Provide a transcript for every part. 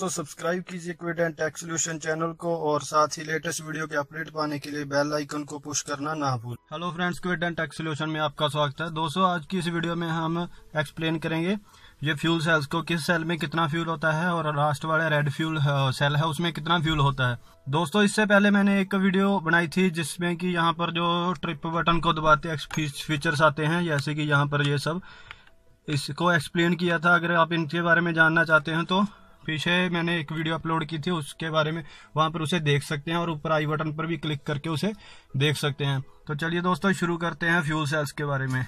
तो सब्सक्राइब कीजिए quid and tax solution channel को और साथ ही लेटेस्ट वीडियो के अपडेट पाने के लिए बेल आइकन को पुश करना ना भूल hello friends quid and tax solution में आपका स्वागत है दोस्तों आज की इस वीडियो में हम एक्सप्लेन करेंगे ये फ्यूल सेल्स को किस सेल में कितना फ्यूल होता है और लास्ट वाले रेड फ्यूल सेल है उसमें कितना फ्यूल होता है दोस्तों इससे पहले मैंने एक वीडियो बनाई थी जिसमें कि यहाँ पर जो ट्रिप बटन को दबाते फीचर्स आते हैं जैसे कि यहाँ पर ये सब इसको एक्सप्लेन किया था अगर आप इनके बारे में जानना चाहते हैं तो पीछे मैंने एक वीडियो अपलोड की थी उसके बारे में वहाँ पर उसे देख सकते हैं और ऊपर आई बटन पर भी क्लिक करके उसे देख सकते हैं तो चलिए दोस्तों शुरू करते हैं फ्यूल सेल्स के बारे में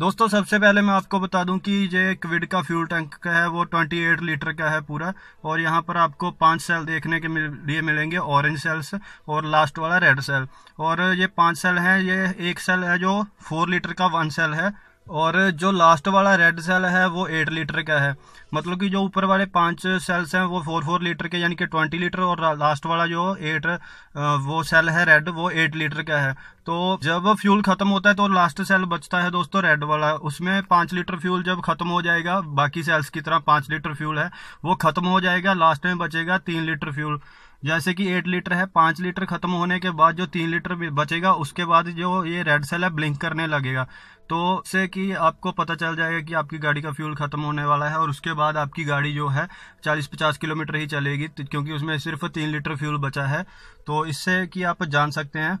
दोस्तों सबसे पहले मैं आपको बता दूं कि ये क्विड का फ्यूल टैंक का है वो 28 लीटर का है पूरा और यहाँ पर आपको पांच सेल देखने के लिए मिलेंगे ऑरेंज सेल्स और लास्ट वाला रेड सेल और ये पांच सेल हैं ये एक सेल है जो फोर लीटर का वन सेल है और जो लास्ट वाला रेड सेल है वो एट लीटर का है मतलब कि जो ऊपर वाले पांच सेल्स हैं वो फोर फोर लीटर के यानी कि ट्वेंटी लीटर और लास्ट वाला जो एट वो सेल है रेड वो एट लीटर का है तो जब फ्यूल खत्म होता है तो लास्ट सेल बचता है दोस्तों रेड वाला उसमें पाँच लीटर फ्यूल जब खत्म हो जाएगा बाकी सेल्स की तरह पाँच लीटर फ्यूल है वो खत्म हो जाएगा लास्ट में बचेगा तीन लीटर फ्यूल जैसे कि एट लीटर है पाँच लीटर खत्म होने के बाद जो तीन लीटर बचेगा उसके बाद जो ये रेड सेल है ब्लिंक करने लगेगा तो से कि आपको पता चल जाएगा कि आपकी गाड़ी का फ्यूल खत्म होने वाला है और उसके बाद आपकी गाड़ी जो है 40-50 किलोमीटर ही चलेगी तो क्योंकि उसमें सिर्फ तीन लीटर फ्यूल बचा है तो इससे कि आप जान सकते हैं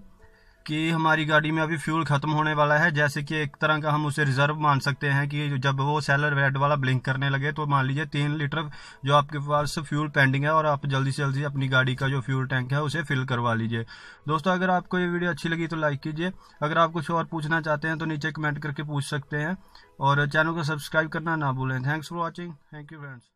कि हमारी गाड़ी में अभी फ्यूल ख़त्म होने वाला है जैसे कि एक तरह का हम उसे रिज़र्व मान सकते हैं कि जब वो सेलर रेड वाला ब्लिंक करने लगे तो मान लीजिए तीन लीटर जो आपके पास फ्यूल पेंडिंग है और आप जल्दी से जल्दी अपनी गाड़ी का जो फ्यूल टैंक है उसे फिल करवा लीजिए दोस्तों अगर आपको ये वीडियो अच्छी लगी तो लाइक कीजिए अगर आप कुछ और पूछना चाहते हैं तो नीचे कमेंट करके पूछ सकते हैं और चैनल को सब्सक्राइब करना ना भूलें thanks for watching thank you friends